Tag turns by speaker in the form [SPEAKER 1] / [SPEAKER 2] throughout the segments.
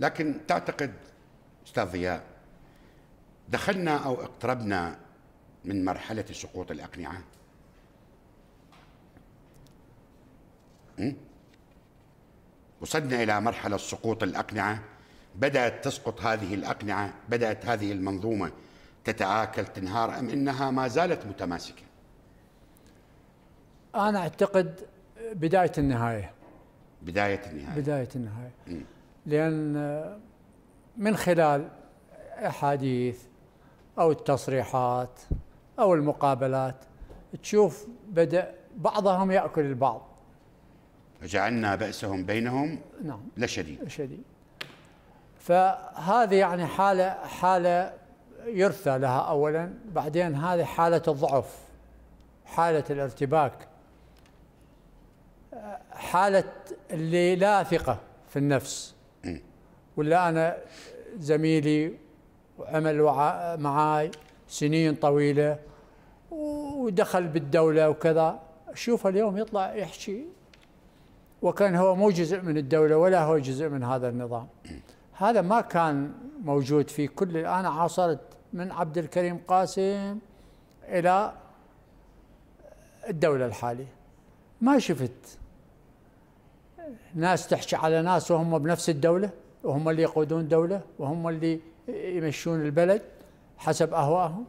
[SPEAKER 1] لكن تعتقد استاذ ضياء دخلنا او اقتربنا من مرحله سقوط الاقنعه وصلنا الى مرحله سقوط الاقنعه بدات تسقط هذه الاقنعه بدات هذه المنظومه تتآكل تنهار ام انها ما زالت متماسكه
[SPEAKER 2] انا اعتقد بدايه النهايه
[SPEAKER 1] بدايه النهايه
[SPEAKER 2] بدايه النهايه م. لأن من خلال أحاديث أو التصريحات أو المقابلات تشوف بدأ بعضهم يأكل البعض
[SPEAKER 1] وجعلنا بأسهم بينهم نعم لشديد
[SPEAKER 2] لشديد فهذه يعني حالة حالة يرثى لها أولا بعدين هذه حالة الضعف حالة الارتباك حالة اللي لا ثقة في النفس ولا أنا زميلي وعمل معاي سنين طويلة ودخل بالدولة وكذا أشوفه اليوم يطلع يحكي وكان هو مو جزء من الدولة ولا هو جزء من هذا النظام هذا ما كان موجود في كل أنا عاصرت من عبد الكريم قاسم إلى الدولة الحالية ما شفت ناس تحكي على ناس وهم بنفس الدولة وهم اللي يقودون دولة وهم اللي يمشون البلد حسب أهوائهم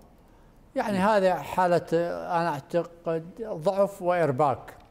[SPEAKER 2] يعني هذا حالة أنا أعتقد ضعف وإرباك